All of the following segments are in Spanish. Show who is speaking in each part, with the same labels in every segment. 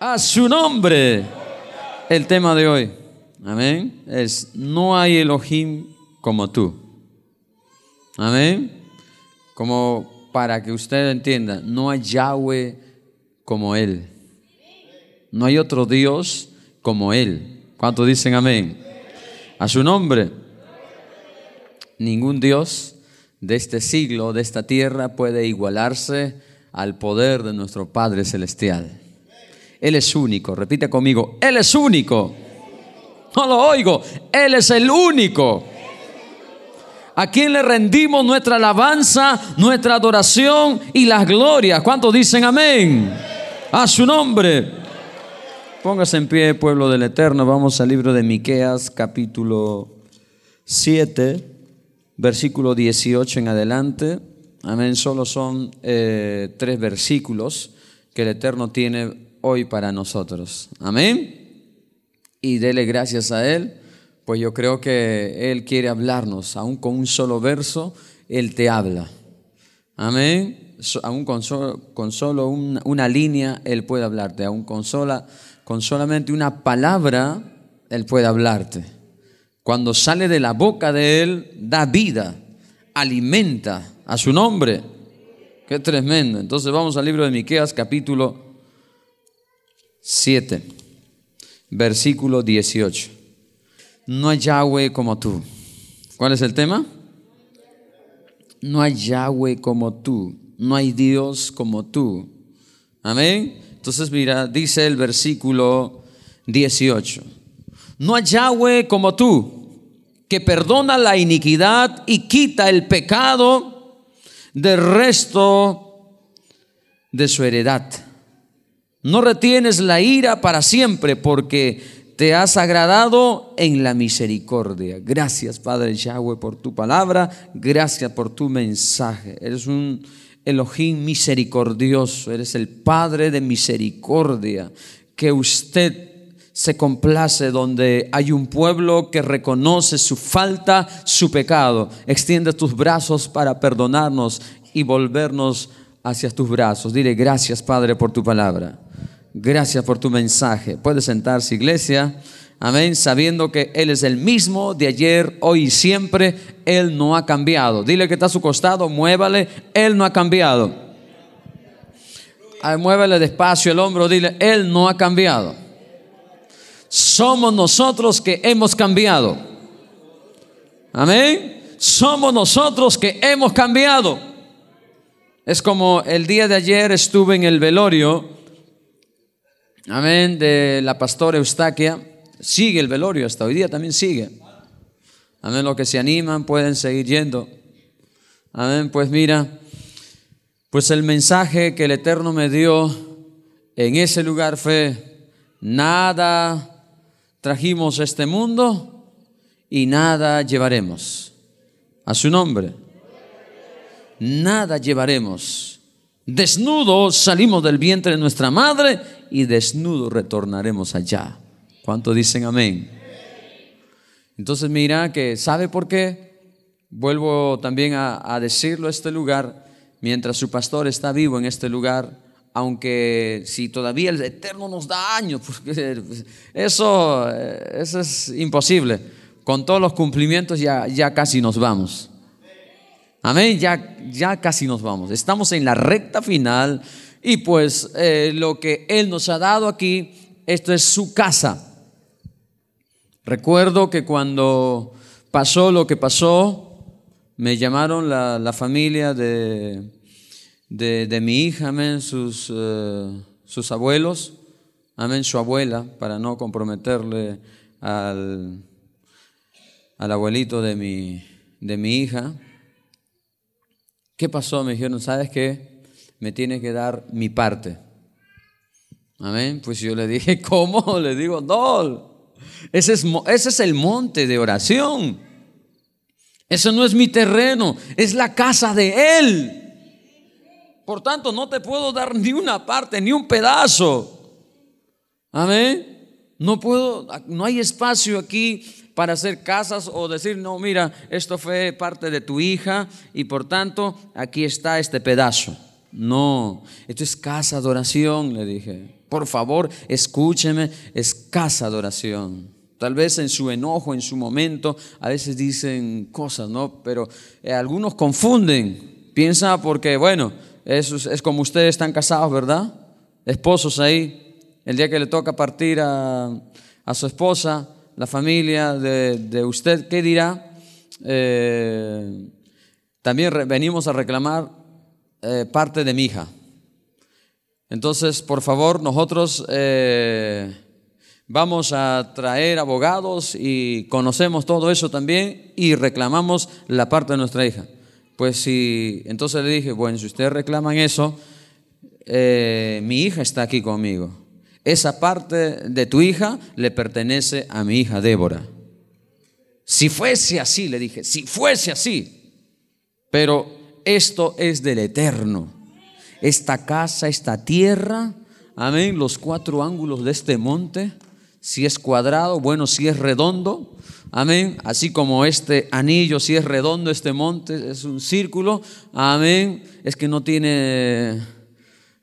Speaker 1: a su nombre. El tema de hoy, amén, es no hay Elohim como tú. Amén. Como para que usted entienda, no hay Yahweh como Él. No hay otro Dios como Él. ¿cuánto dicen amén? A su nombre. Ningún Dios de este siglo, de esta tierra, puede igualarse al poder de nuestro Padre Celestial. Él es único. Repite conmigo, Él es único. No lo oigo, Él es el único. ¿A quién le rendimos nuestra alabanza, nuestra adoración y las glorias? ¿Cuántos dicen amén? A su nombre. Póngase en pie, pueblo del Eterno. Vamos al libro de Miqueas, capítulo 7, versículo 18 en adelante. Amén. Solo son eh, tres versículos que el Eterno tiene hoy para nosotros. Amén. Y dele gracias a Él, pues yo creo que Él quiere hablarnos, aún con un solo verso, Él te habla. Amén. Aún con solo, con solo una, línea, Él puede hablarte. Aún con, sola, con solamente una palabra, Él puede hablarte. Cuando sale de la boca de Él, da vida, alimenta a su nombre. Qué tremendo. Entonces vamos al libro de Miqueas, capítulo 7, versículo 18. No hay Yahweh como tú. ¿Cuál es el tema? No hay Yahweh como tú. No hay Dios como tú. Amén. Entonces mira, dice el versículo 18. No hay Yahweh como tú, que perdona la iniquidad y quita el pecado del resto de su heredad. No retienes la ira para siempre porque te has agradado en la misericordia. Gracias, Padre Yahweh, por tu palabra. Gracias por tu mensaje. Eres un Elohim misericordioso. Eres el Padre de misericordia. Que usted se complace donde hay un pueblo que reconoce su falta, su pecado. Extiende tus brazos para perdonarnos y volvernos hacia tus brazos. Dile gracias, Padre, por tu palabra. Gracias por tu mensaje. Puede sentarse, iglesia. Amén. Sabiendo que Él es el mismo de ayer, hoy y siempre. Él no ha cambiado. Dile que está a su costado, muévale. Él no ha cambiado. muévale despacio el hombro, dile, Él no ha cambiado. Somos nosotros que hemos cambiado. Amén. Somos nosotros que hemos cambiado. Es como el día de ayer estuve en el velorio amén, de la pastora Eustaquia, sigue el velorio, hasta hoy día también sigue. Amén, los que se animan pueden seguir yendo. Amén, pues mira, pues el mensaje que el Eterno me dio en ese lugar fue, nada trajimos a este mundo y nada llevaremos. A su nombre. Nada llevaremos. Desnudo salimos del vientre de nuestra madre y desnudo retornaremos allá. ¿Cuánto dicen amén? Entonces mira que, ¿sabe por qué? Vuelvo también a, decirlo a este lugar, mientras su pastor está vivo en este lugar, aunque si todavía el Eterno nos da años, porque pues, eso, eh, eso es imposible. Con todos los cumplimientos ya, ya casi nos vamos. Amén, ya, ya casi nos vamos. Estamos en la recta final y pues eh, lo que Él nos ha dado aquí, esto es su casa. Recuerdo que cuando pasó lo que pasó, me llamaron la, familia de, mi hija, amén, sus, eh, sus abuelos, amén, su abuela, para no comprometerle al, abuelito de mi, de mi hija. ¿Qué pasó? Me dijeron, ¿sabes qué? Me tienes que dar mi parte. Amén. Pues yo le dije, ¿cómo? Le digo, no. Ese es, ese es el monte de oración. Eso no es mi terreno, es la casa de Él. Por tanto, no te puedo dar ni una parte, ni un pedazo. Amén. No puedo, no hay espacio aquí para hacer casas o decir, no, mira, esto fue parte de tu hija y por tanto aquí está este pedazo. No, esto es casa adoración le dije. Por favor, escúcheme, es casa de Tal vez en su enojo, en su momento, a veces dicen cosas, ¿no? Pero eh, algunos confunden. Piensa porque, bueno, eso es, como ustedes están casados, ¿verdad? Esposos ahí. El día que le toca partir a, a su esposa, la familia de, usted, ¿qué dirá? Eh, también venimos a reclamar eh, parte de mi hija. Entonces, por favor, nosotros eh, vamos a traer abogados y conocemos todo eso también y reclamamos la parte de nuestra hija. Pues si, entonces le dije, bueno, si ustedes reclaman eso, mi hija está aquí conmigo esa parte de tu hija le pertenece a mi hija Débora. Si fuese así, le dije, si fuese así, pero esto es del eterno. Esta casa, esta tierra, amén, los cuatro ángulos de este monte, si es cuadrado, bueno, si es redondo, amén, así como este anillo, si es redondo, este monte es un círculo, amén, es que no tiene,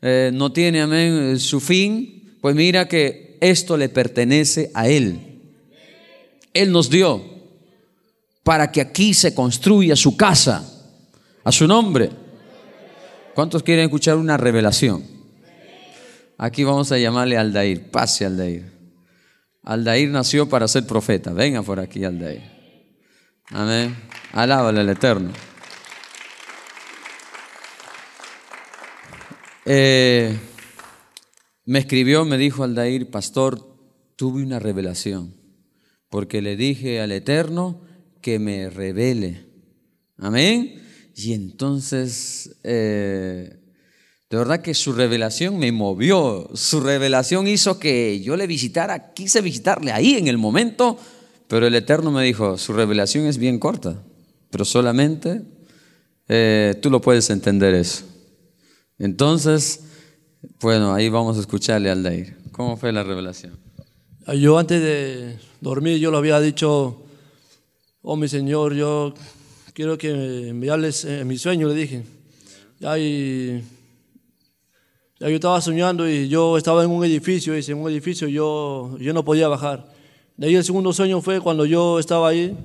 Speaker 1: eh, no tiene, amén, su fin, pues mira que esto le pertenece a Él. Él nos dio para que aquí se construya su casa a su nombre. ¿Cuántos quieren escuchar una revelación? Aquí vamos a llamarle Aldair. Pase Aldair. Aldair nació para ser profeta. Venga por aquí, Aldair. Amén. Alábale al Eterno. Eh, me escribió, me dijo Aldair, pastor, tuve una revelación, porque le dije al Eterno que me revele. Amén. Y entonces, eh, de verdad que su revelación me movió, su revelación hizo que yo le visitara, quise visitarle ahí en el momento, pero el Eterno me dijo, su revelación es bien corta, pero solamente eh, tú lo puedes entender eso. Entonces, bueno, ahí vamos a escucharle al Dair. ¿Cómo fue la revelación?
Speaker 2: Yo antes de dormir, yo lo había dicho, oh mi Señor, yo quiero que me hables en eh, mi sueño, le dije. Ya, yo estaba soñando y yo estaba en un edificio, y en un edificio yo, yo no podía bajar. De ahí el segundo sueño fue cuando yo estaba ahí,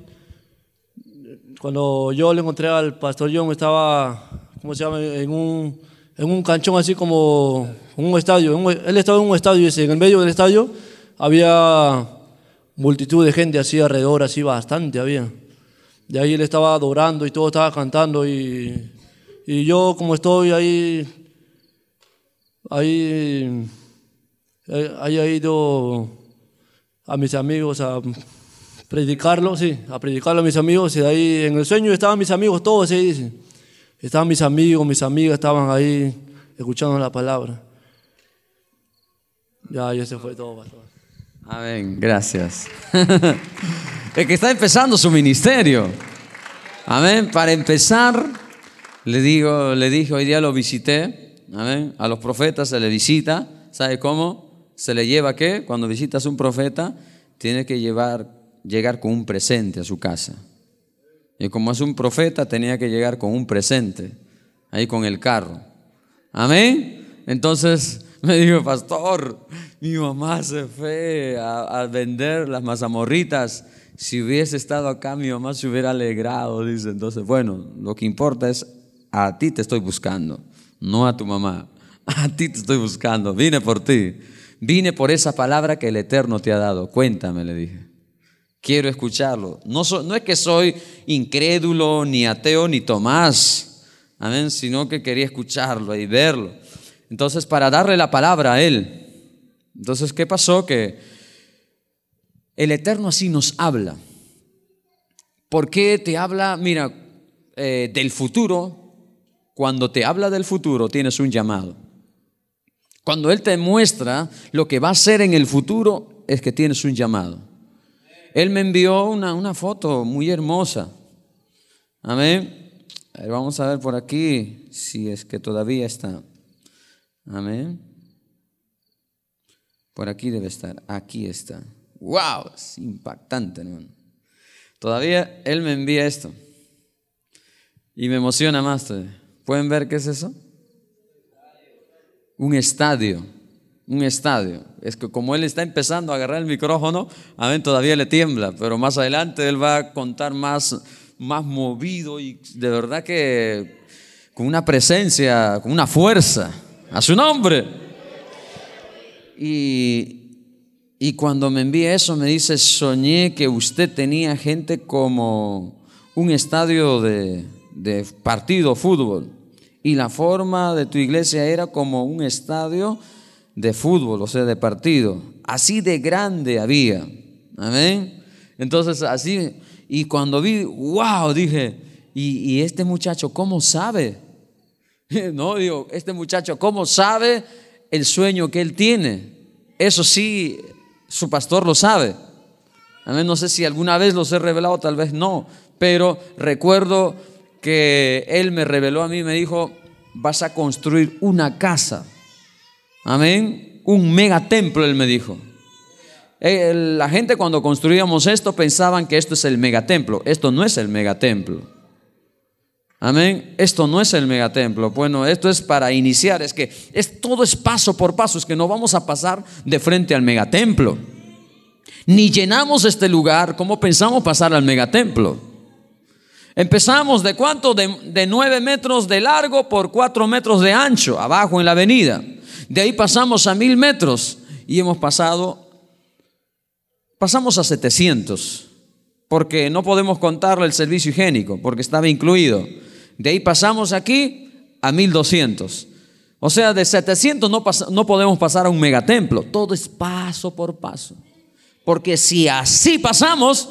Speaker 2: cuando yo le encontré al pastor John, estaba, ¿cómo se llama?, en un en un canchón así como un estadio. Él estaba en un estadio y en el medio del estadio había multitud de gente así alrededor, así bastante había. De ahí él estaba adorando y todo estaba cantando y, y yo como estoy ahí, ahí, haya ido a mis amigos a predicarlo, sí, a predicarlo a mis amigos y de ahí en el sueño estaban mis amigos todos, ahí dice. Estaban mis amigos, mis amigas estaban ahí escuchando la palabra. Ya, ya se fue todo, pastor.
Speaker 1: Amén, gracias.
Speaker 2: El que está empezando su
Speaker 1: ministerio. Amén. Para empezar, le, digo, le dije, hoy día lo visité. Amén. A los profetas se le visita. ¿Sabe cómo? Se le lleva qué? Cuando visitas a un profeta, tiene que llevar, llegar con un presente a su casa. Y como es un profeta, tenía que llegar con un presente, ahí con el carro. Amén. Entonces me dijo, pastor, mi mamá se fue a, vender las mazamorritas. Si hubiese estado acá, mi mamá se hubiera alegrado. Dice, entonces, bueno, lo que importa es, a ti te estoy buscando, no a tu mamá. A ti te estoy buscando, vine por ti. Vine por esa palabra que el Eterno te ha dado. Cuéntame, le dije. Quiero escucharlo. No, es que soy incrédulo, ni ateo, ni Tomás. Amén, sino que quería escucharlo y verlo. Entonces, para darle la palabra a él. Entonces, ¿qué pasó? Que el Eterno así nos habla. ¿Por qué te habla, mira, eh, del futuro? Cuando te habla del futuro, tienes un llamado. Cuando Él te muestra lo que va a ser en el futuro, es que tienes un llamado él me envió una, una foto muy hermosa. Amén. vamos a ver por aquí si es que todavía está. Amén. Por aquí debe estar. Aquí está. ¡Wow! Es impactante, hermano. Todavía él me envía esto. Y me emociona más. ¿Pueden ver qué es eso? Un estadio un estadio. Es que como él está empezando a agarrar el micrófono, a ver todavía le tiembla, pero más adelante él va a contar más, más movido y de verdad que con una presencia, con una fuerza a su nombre. Y, cuando me envía eso me dice, soñé que usted tenía gente como un estadio de, de partido, fútbol. Y la forma de tu iglesia era como un estadio de fútbol, o sea, de partido. Así de grande había. Amén. Entonces, así, y cuando vi, wow, dije, ¿y, este muchacho cómo sabe? No, digo, este muchacho cómo sabe el sueño que él tiene. Eso sí, su pastor lo sabe. Amén. No sé si alguna vez los he revelado, tal vez no, pero recuerdo que él me reveló a mí, me dijo, vas a construir una casa Amén. Un megatemplo él me dijo. Eh, la gente cuando construíamos esto pensaban que esto es el megatemplo. Esto no es el megatemplo. Amén. Esto no es el megatemplo. Bueno, esto es para iniciar. Es que es, todo es paso por paso. Es que no vamos a pasar de frente al megatemplo. Ni llenamos este lugar como pensamos pasar al megatemplo. Empezamos de cuánto? De, nueve metros de largo por cuatro metros de ancho, abajo en la avenida. De ahí pasamos a mil metros y hemos pasado, pasamos a 700, porque no podemos contarle el servicio higiénico, porque estaba incluido. De ahí pasamos aquí a 1200. O sea, de 700 no, no podemos pasar a un megatemplo. Todo es paso por paso. Porque si así pasamos,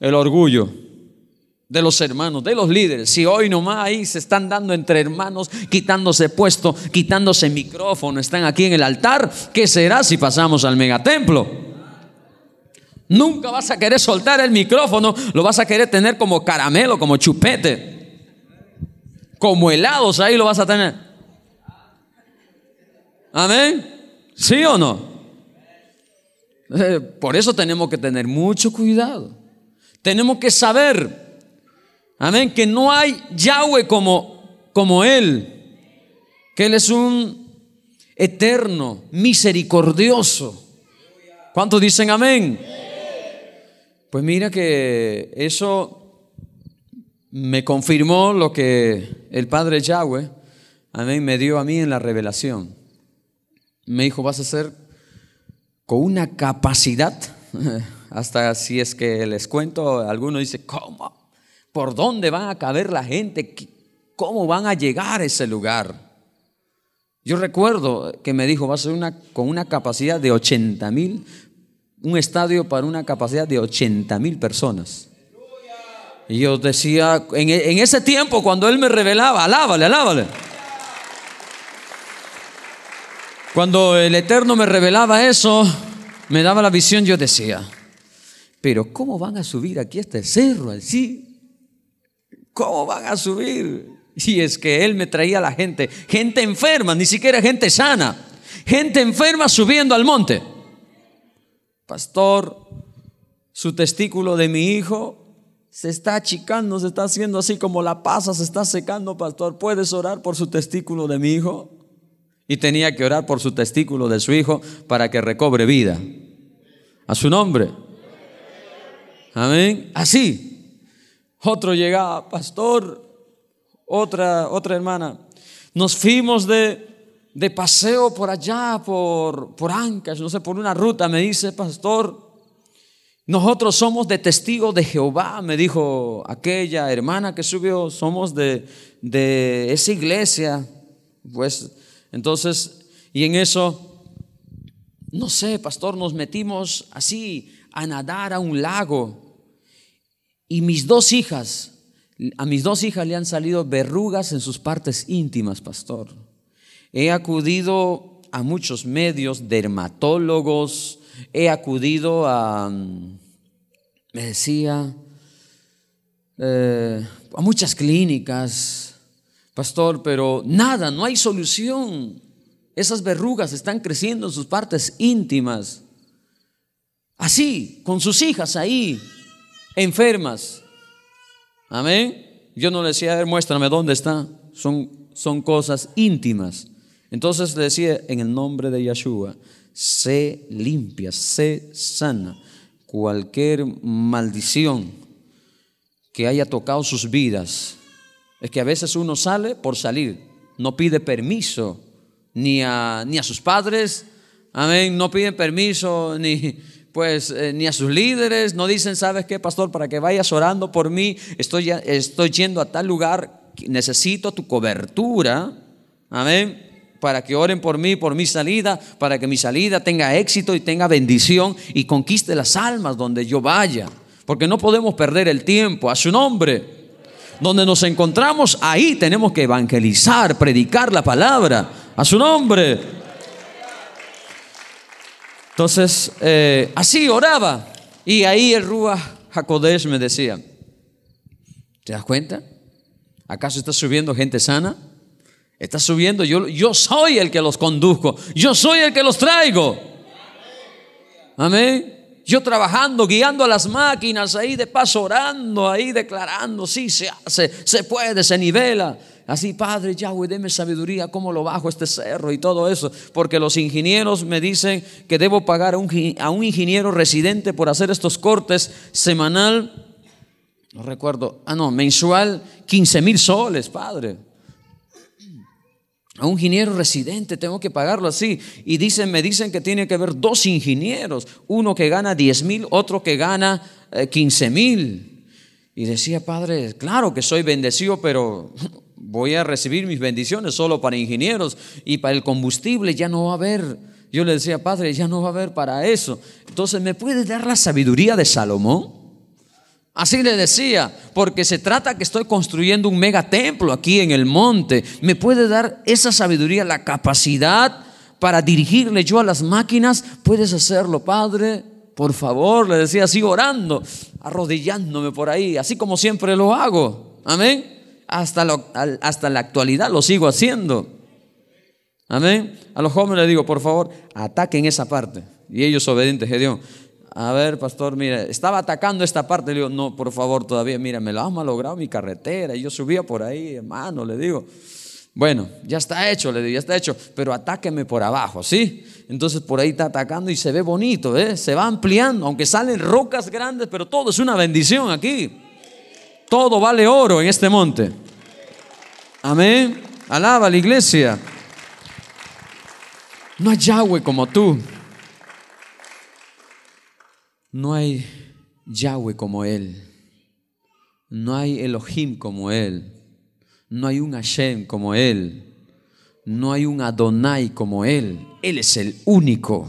Speaker 1: el orgullo de los hermanos, de los líderes. Si hoy nomás ahí se están dando entre hermanos, quitándose puesto, quitándose micrófono, están aquí en el altar, ¿qué será si pasamos al megatemplo? Nunca vas a querer soltar el micrófono, lo vas a querer tener como caramelo, como chupete, como helados, ahí lo vas a tener. Amén. ¿Sí o no? Eh, por eso tenemos que tener mucho cuidado. Tenemos que saber Amén, que no hay Yahweh como, como Él, que Él es un eterno, misericordioso. ¿Cuántos dicen amén? Pues mira que eso me confirmó lo que el Padre Yahweh, amén, me dio a mí en la revelación. Me dijo, vas a ser con una capacidad, hasta si es que les cuento, algunos dicen, ¿cómo? por dónde van a caber la gente, cómo van a llegar a ese lugar. Yo recuerdo que me dijo, va a ser una, con una capacidad de 80 mil, un estadio para una capacidad de 80 mil personas. Y yo decía, en, e, en, ese tiempo cuando él me revelaba, alábale, alábale. Cuando el Eterno me revelaba eso, me daba la visión, yo decía, pero ¿cómo van a subir aquí este cerro así? ¿Cómo van a subir? Si es que Él me traía la gente, gente enferma, ni siquiera gente sana, gente enferma subiendo al monte. Pastor, su testículo de mi hijo se está achicando, se está haciendo así como la pasa, se está secando, pastor. ¿Puedes orar por su testículo de mi hijo? Y tenía que orar por su testículo de su hijo para que recobre vida. A su nombre. Amén. Así. Otro llegaba, pastor, otra, otra hermana. Nos fuimos de, de paseo por allá, por, por Ancas, no sé, por una ruta, me dice, pastor, nosotros somos de testigos de Jehová, me dijo aquella hermana que subió, somos de, de esa iglesia. Pues entonces, y en eso, no sé, pastor, nos metimos así a nadar a un lago. Y mis dos hijas, a mis dos hijas le han salido verrugas en sus partes íntimas, pastor. He acudido a muchos medios, dermatólogos, he acudido a, mm, me decía, eh, a muchas clínicas, pastor, pero nada, no hay solución. Esas verrugas están creciendo en sus partes íntimas. Así, con sus hijas ahí, enfermas. Amén. Yo no le decía, a muéstrame dónde está. Son, son cosas íntimas. Entonces le decía, en el nombre de Yeshua, sé limpia, sé sana. Cualquier maldición que haya tocado sus vidas. Es que a veces uno sale por salir, no pide permiso ni a, ni a sus padres, amén, no piden permiso ni, pues eh, ni a sus líderes, no dicen, ¿sabes qué, pastor? Para que vayas orando por mí, estoy, estoy yendo a tal lugar, necesito tu cobertura, amén, para que oren por mí, por mi salida, para que mi salida tenga éxito y tenga bendición y conquiste las almas donde yo vaya, porque no podemos perder el tiempo a su nombre. Donde nos encontramos, ahí tenemos que evangelizar, predicar la palabra a su nombre. Entonces, eh, así oraba. Y ahí el Rúa jacodés me decía, ¿te das cuenta? ¿Acaso está subiendo gente sana? Está subiendo, yo, yo soy el que los conduzco, yo soy el que los traigo. Amén. Yo trabajando, guiando a las máquinas, ahí de paso orando, ahí declarando, sí, se hace, se puede, se nivela así, Padre Yahweh, deme sabiduría, cómo lo bajo este cerro y todo eso, porque los ingenieros me dicen que debo pagar a un, ingeniero residente por hacer estos cortes semanal, no recuerdo, ah no, mensual, 15 mil soles, Padre. A un ingeniero residente tengo que pagarlo así. Y dicen, me dicen que tiene que haber dos ingenieros, uno que gana 10 mil, otro que gana 15 eh, mil. Y decía, Padre, claro que soy bendecido, pero voy a recibir mis bendiciones solo para ingenieros y para el combustible ya no va a haber. Yo le decía, padre, ya no va a haber para eso. Entonces, ¿me puede dar la sabiduría de Salomón? Así le decía, porque se trata que estoy construyendo un mega templo aquí en el monte. ¿Me puede dar esa sabiduría, la capacidad para dirigirle yo a las máquinas? ¿Puedes hacerlo, Padre? Por favor, le decía así orando, arrodillándome por ahí, así como siempre lo hago. Amén hasta, hasta la actualidad lo sigo haciendo. Amén. A los jóvenes les digo, por favor, ataquen esa parte. Y ellos obedientes a Dios. A ver, pastor, mira, estaba atacando esta parte. Le digo, no, por favor, todavía, mira, me lo ha malogrado mi carretera. Y yo subía por ahí, hermano, le digo. Bueno, ya está hecho, le digo, ya está hecho, pero atáqueme por abajo, ¿sí? Entonces por ahí está atacando y se ve bonito, ¿eh? Se va ampliando, aunque salen rocas grandes, pero todo es una bendición aquí. Todo vale oro en este monte. Amén. Alaba la iglesia. No hay Yahweh como tú. No hay Yahweh como Él. No hay Elohim como Él. No hay un Hashem como Él. No hay un Adonai como Él. Él es el único.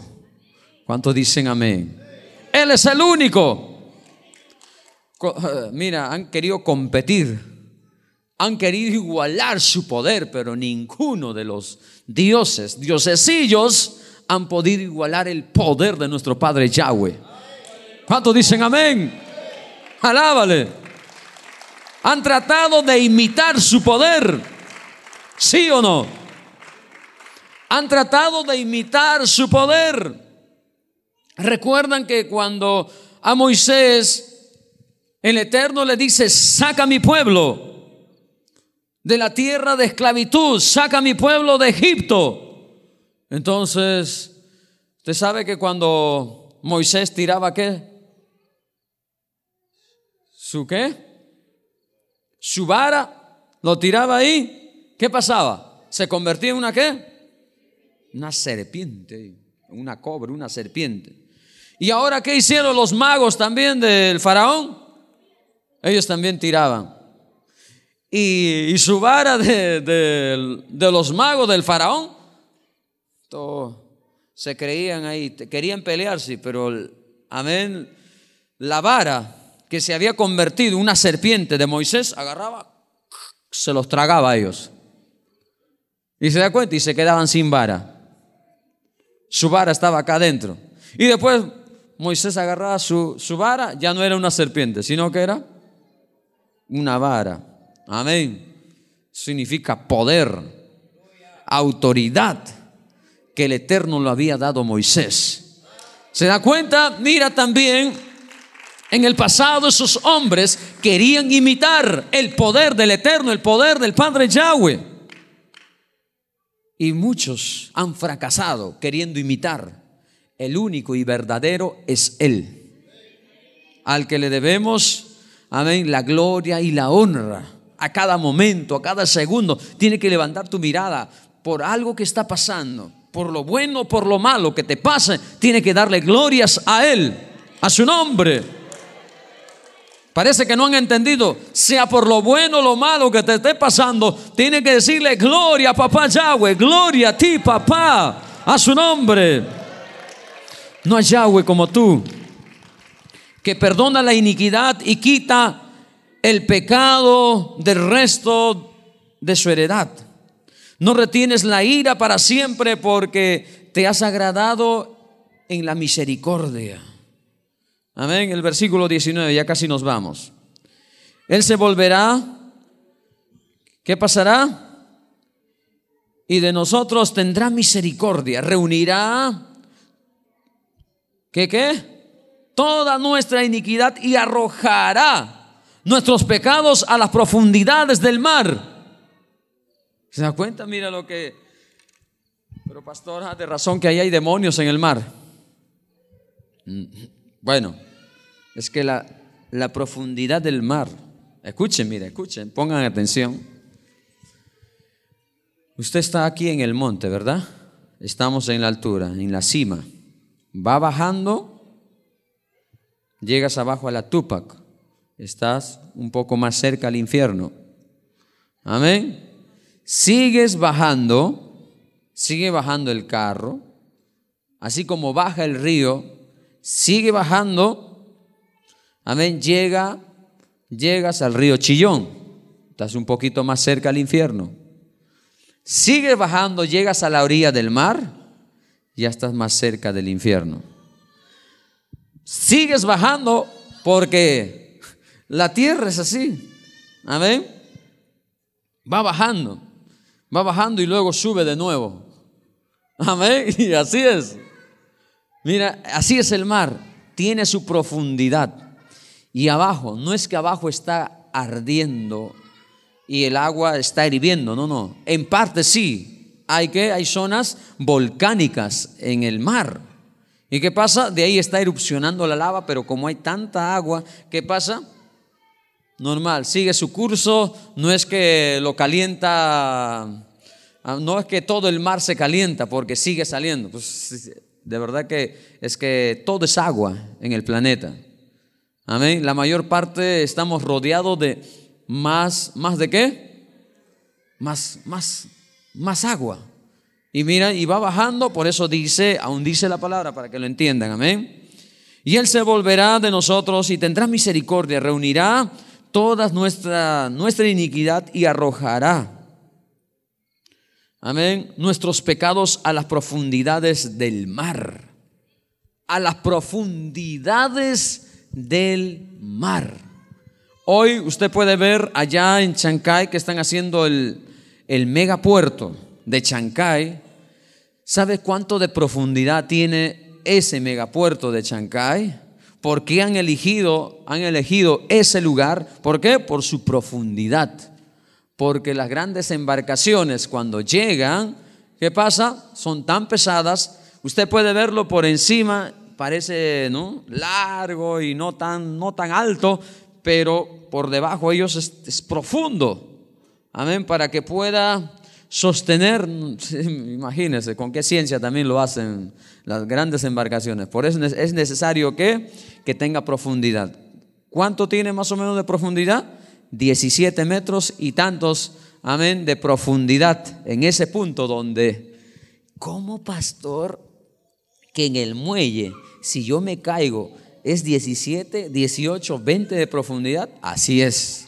Speaker 1: ¿Cuántos dicen amén? Él es el único. Eh, mira, han querido competir han querido igualar su poder, pero ninguno de los dioses, diosesillos, han podido igualar el poder de nuestro Padre Yahweh. ¿Cuántos dicen amén? Alábale. Han tratado de imitar su poder, ¿sí o no? Han tratado de imitar su poder. Recuerdan que cuando a Moisés el Eterno le dice, saca mi pueblo, de la tierra de esclavitud, saca a mi pueblo de Egipto. Entonces, usted sabe que cuando Moisés tiraba qué? ¿Su qué? Su vara, lo tiraba ahí, ¿qué pasaba? ¿Se convertía en una qué? Una serpiente, una cobra, una serpiente. ¿Y ahora qué hicieron los magos también del faraón? Ellos también tiraban y, su vara de, los magos del faraón. Todos se creían ahí, querían pelearse, pero amén, la vara que se había convertido en una serpiente de Moisés agarraba, se los tragaba a ellos. Y se da cuenta y se quedaban sin vara. Su vara estaba acá adentro. Y después Moisés agarraba su vara, ya no era una serpiente, sino que era una vara. Amén. Significa poder, autoridad que el Eterno lo había dado a Moisés. ¿Se da cuenta? Mira también, en el pasado esos hombres querían imitar el poder del Eterno, el poder del Padre Yahweh. Y muchos han fracasado queriendo imitar. El único y verdadero es Él. Al que le debemos, amén, la gloria y la honra a cada momento, a cada segundo. Tiene que levantar tu mirada por algo que está pasando, por lo bueno, o por lo malo que te pase. Tiene que darle glorias a Él, a su nombre. Parece que no han entendido, sea por lo bueno o lo malo que te esté pasando, tiene que decirle gloria, a papá Yahweh, gloria a ti, papá, a su nombre. No hay Yahweh como tú, que perdona la iniquidad y quita el pecado del resto de su heredad. No retienes la ira para siempre porque te has agradado en la misericordia. Amén, el versículo 19, ya casi nos vamos. Él se volverá, ¿qué pasará? Y de nosotros tendrá misericordia, reunirá, ¿qué qué? Toda nuestra iniquidad y arrojará nuestros pecados a las profundidades del mar. ¿Se da cuenta? Mira lo que... Pero pastor, ah, de razón que ahí hay demonios en el mar. Bueno, es que la, profundidad del mar, escuchen, mire, escuchen, pongan atención. Usted está aquí en el monte, ¿verdad? Estamos en la altura, en la cima. Va bajando, llegas abajo a la Tupac estás un poco más cerca al infierno. Amén. Sigues bajando, sigue bajando el carro, así como baja el río, sigue bajando. Amén, llega, llegas al río Chillón, estás un poquito más cerca al infierno. Sigues bajando, llegas a la orilla del mar, ya estás más cerca del infierno. Sigues bajando porque la tierra es así. Amén. Va bajando. Va bajando y luego sube de nuevo. Amén. Y así es. Mira, así es el mar. Tiene su profundidad. Y abajo, no es que abajo está ardiendo y el agua está hirviendo, no, no. En parte sí, hay que hay zonas volcánicas en el mar. ¿Y qué pasa? De ahí está erupcionando la lava, pero como hay tanta agua, ¿qué pasa? normal, sigue su curso, no es que lo calienta, ah, no es que todo el mar se calienta porque sigue saliendo. Pues, de verdad que es que todo es agua en el planeta. Amén. La mayor parte estamos rodeados de más, ¿más de qué? Más, más, más agua. Y mira, y va bajando, por eso dice, aún dice la palabra para que lo entiendan. Amén. Y Él se volverá de nosotros y tendrá misericordia, reunirá toda nuestra, nuestra iniquidad y arrojará, amén, nuestros pecados a las profundidades del mar, a las profundidades del mar. Hoy usted puede ver allá en Chancay que están haciendo el, el megapuerto de Chancay. ¿Sabe cuánto de profundidad tiene ese megapuerto de Chancay? ¿Por qué han elegido, han elegido ese lugar? ¿Por qué? Por su profundidad. Porque las grandes embarcaciones cuando llegan, ¿qué pasa? Son tan pesadas. Usted puede verlo por encima, parece ¿no? largo y no tan, no tan alto, pero por debajo ellos es profundo. Amén, para que pueda sostener, imagínense con qué ciencia también lo hacen las grandes embarcaciones. Por eso es necesario que, que tenga profundidad. ¿Cuánto tiene más o menos de profundidad? 17 metros y tantos, amén, de profundidad en ese punto donde, como pastor, que en el muelle, si yo me caigo, es 17, 18, 20 de profundidad, así es.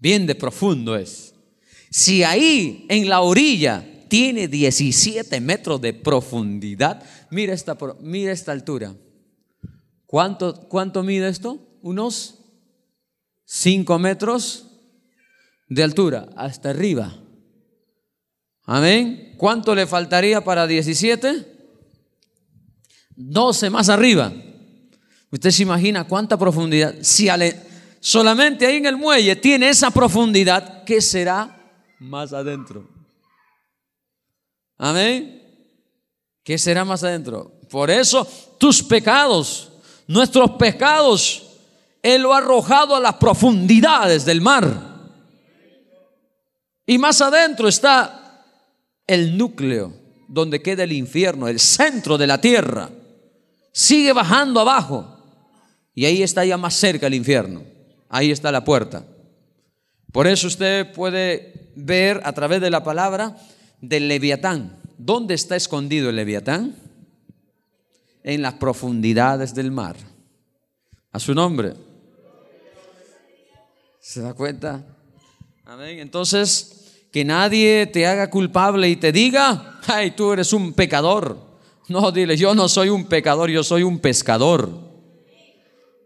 Speaker 1: Bien de profundo es. Si ahí en la orilla tiene 17 metros de profundidad, mira esta, altura. ¿Cuánto, mide esto? Unos 5 metros de altura hasta arriba. Amén. ¿Cuánto le faltaría para 17? 12 más arriba. Usted se imagina cuánta profundidad. Si solamente ahí en el muelle tiene esa profundidad, ¿qué será más adentro. Amén. ¿Qué será más adentro? Por eso tus pecados, nuestros pecados, Él lo ha arrojado a las profundidades del mar. Y más adentro está el núcleo, donde queda el infierno, el centro de la tierra. Sigue bajando abajo. Y ahí está ya más cerca el infierno. Ahí está la puerta. Por eso usted puede ver a través de la palabra del leviatán. ¿Dónde está escondido el leviatán? En las profundidades del mar. A su nombre. ¿Se da cuenta? Amén. Entonces, que nadie te haga culpable y te diga, ay, tú eres un pecador. No, dile, yo no soy un pecador, yo soy un pescador.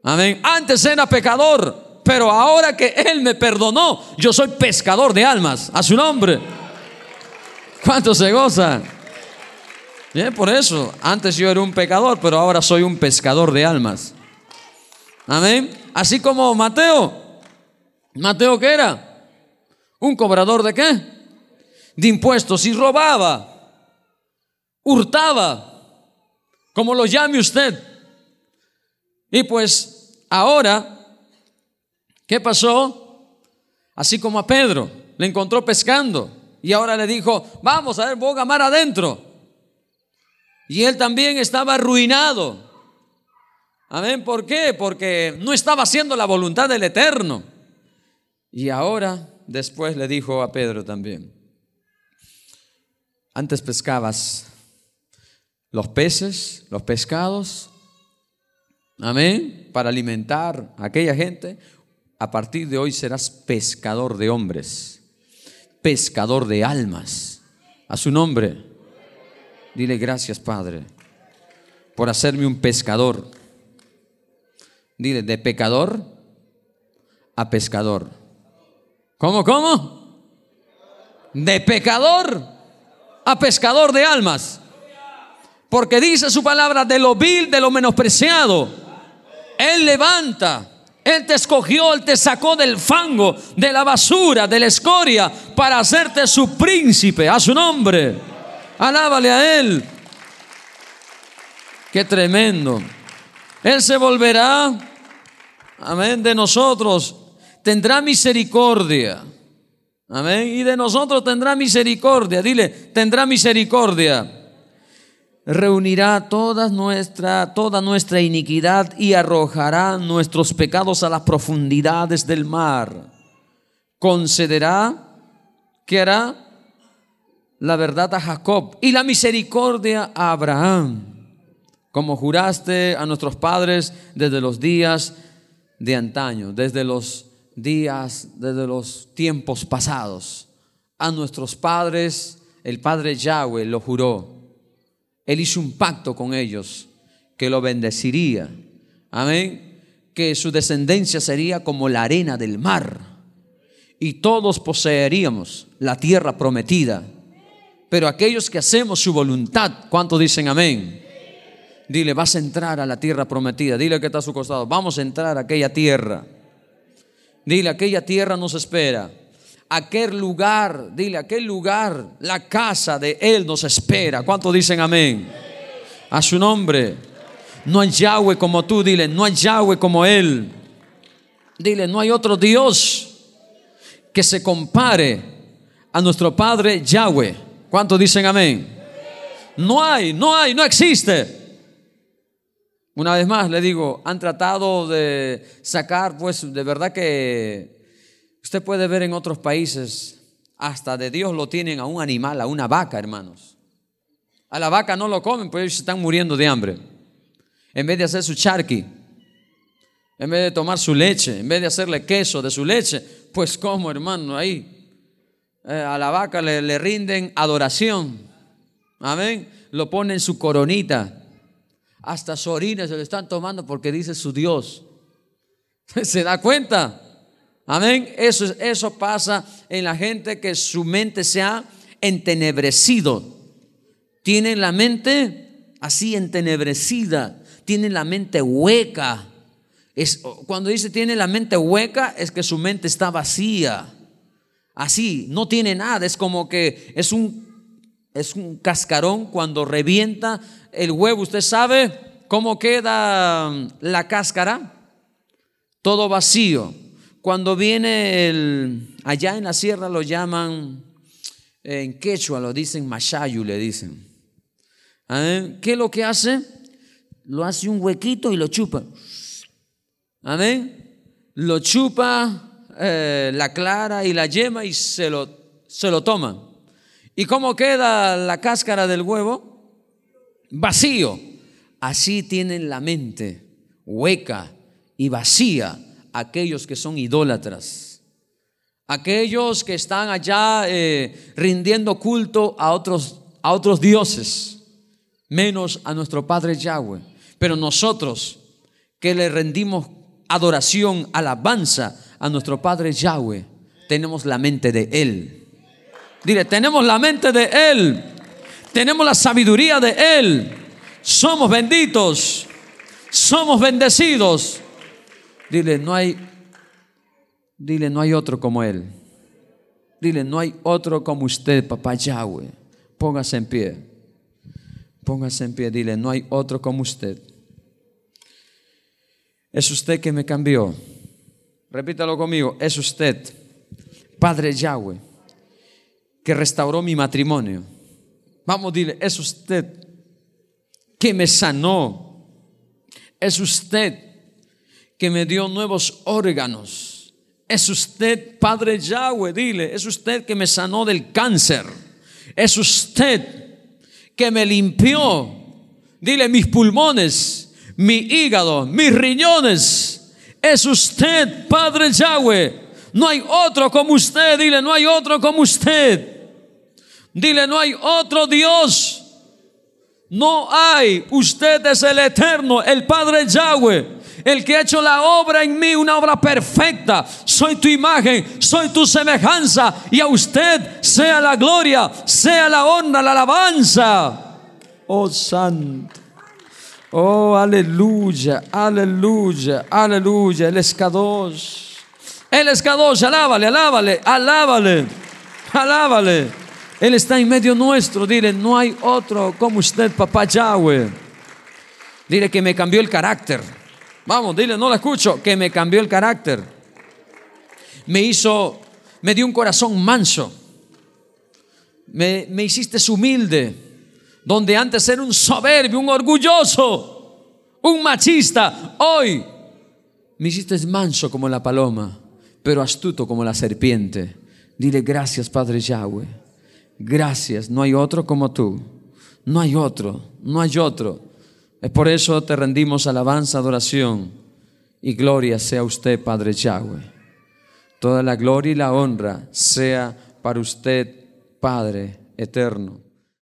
Speaker 1: Amén. Antes era pecador pero ahora que Él me perdonó, yo soy pescador de almas, a su nombre. ¿Cuánto se goza? Bien, por eso, antes yo era un pecador, pero ahora soy un pescador de almas. Amén. Así como Mateo. Mateo qué era? Un cobrador de qué? De impuestos y robaba, hurtaba, como lo llame usted. Y pues ahora ¿Qué pasó? Así como a Pedro, le encontró pescando y ahora le dijo, vamos a ver, a mar adentro. Y él también estaba arruinado. Amén, ¿por qué? Porque no estaba haciendo la voluntad del Eterno. Y ahora después le dijo a Pedro también, antes pescabas los peces, los pescados, amén, para alimentar a aquella gente a partir de hoy serás pescador de hombres, pescador de almas. A su nombre, dile gracias Padre por hacerme un pescador. Dile, de pecador a pescador. ¿Cómo, cómo? De pecador a pescador de almas. Porque dice su palabra, de lo vil, de lo menospreciado, Él levanta él te escogió, Él te sacó del fango, de la basura, de la escoria, para hacerte su príncipe, a su nombre. Alábale a Él. Qué tremendo. Él se volverá, amén, de nosotros. Tendrá misericordia. Amén. Y de nosotros tendrá misericordia. Dile, tendrá misericordia reunirá toda nuestra, toda nuestra iniquidad y arrojará nuestros pecados a las profundidades del mar. Concederá, que hará? La verdad a Jacob y la misericordia a Abraham, como juraste a nuestros padres desde los días de antaño, desde los días, desde los tiempos pasados. A nuestros padres, el Padre Yahweh lo juró él hizo un pacto con ellos que lo bendeciría. Amén. Que su descendencia sería como la arena del mar. Y todos poseeríamos la tierra prometida. Pero aquellos que hacemos su voluntad, ¿cuánto dicen amén? Dile, vas a entrar a la tierra prometida. Dile que está a su costado. Vamos a entrar a aquella tierra. Dile, aquella tierra nos espera aquel lugar, dile, aquel lugar, la casa de Él nos espera. ¿Cuántos dicen amén? A su nombre. No hay Yahweh como tú, dile, no hay Yahweh como Él. Dile, no hay otro Dios que se compare a nuestro Padre Yahweh. ¿Cuántos dicen amén? No hay, no hay, no existe. Una vez más le digo, han tratado de sacar, pues de verdad que Usted puede ver en otros países, hasta de Dios lo tienen a un animal, a una vaca, hermanos. A la vaca no lo comen, pues ellos están muriendo de hambre. En vez de hacer su charqui, en vez de tomar su leche, en vez de hacerle queso de su leche, pues como hermano, ahí eh, a la vaca le, le rinden adoración. Amén. Lo ponen su coronita. Hasta su orina se lo están tomando porque dice su Dios. ¿Se da cuenta? Amén. Eso, eso pasa en la gente que su mente se ha entenebrecido. Tienen la mente así entenebrecida. Tienen la mente hueca. Es, cuando dice tiene la mente hueca es que su mente está vacía. Así, no tiene nada. Es como que es un, es un cascarón cuando revienta el huevo. ¿Usted sabe cómo queda la cáscara? Todo vacío. Cuando viene el, allá en la sierra lo llaman, eh, en quechua lo dicen mashayu le dicen. ¿Amén? ¿Qué es lo que hace? Lo hace un huequito y lo chupa. Amén. Lo chupa eh, la clara y la yema y se lo, se lo toma. ¿Y cómo queda la cáscara del huevo? Vacío. Así tienen la mente, hueca y vacía aquellos que son idólatras, aquellos que están allá eh, rindiendo culto a otros, a otros dioses, menos a nuestro Padre Yahweh. Pero nosotros que le rendimos adoración, alabanza a nuestro Padre Yahweh, tenemos la mente de Él. Dile, tenemos la mente de Él, tenemos la sabiduría de Él, somos benditos, somos bendecidos. Dile, no hay, dile, no hay otro como Él. Dile, no hay otro como usted, papá Yahweh. Póngase en pie. Póngase en pie, dile, no hay otro como usted. Es usted que me cambió. Repítalo conmigo, es usted, Padre Yahweh, que restauró mi matrimonio. Vamos, dile, es usted que me sanó. Es usted que me dio nuevos órganos. Es usted, Padre Yahweh, dile, es usted que me sanó del cáncer. Es usted que me limpió. Dile, mis pulmones, mi hígado, mis riñones. Es usted, Padre Yahweh. No hay otro como usted. Dile, no hay otro como usted. Dile, no hay otro Dios. No hay. Usted es el eterno, el Padre Yahweh el que ha hecho la obra en mí, una obra perfecta. Soy tu imagen, soy tu semejanza y a usted sea la gloria, sea la honra, la alabanza. Oh Santo. Oh, aleluya, aleluya, aleluya. El Él El escados, alábale, alábale, alábale, alábale. Él está en medio nuestro. Dile, no hay otro como usted, papá Yahweh. Dile que me cambió el carácter. Vamos, dile, no la escucho. Que me cambió el carácter. Me hizo, me dio un corazón manso. Me, me hiciste humilde. Donde antes era un soberbio, un orgulloso, un machista. Hoy me hiciste manso como la paloma, pero astuto como la serpiente. Dile gracias, Padre Yahweh. Gracias, no hay otro como tú. No hay otro, no hay otro. Es por eso te rendimos alabanza, adoración y gloria sea usted, Padre Yahweh. Toda la gloria y la honra sea para usted, Padre eterno.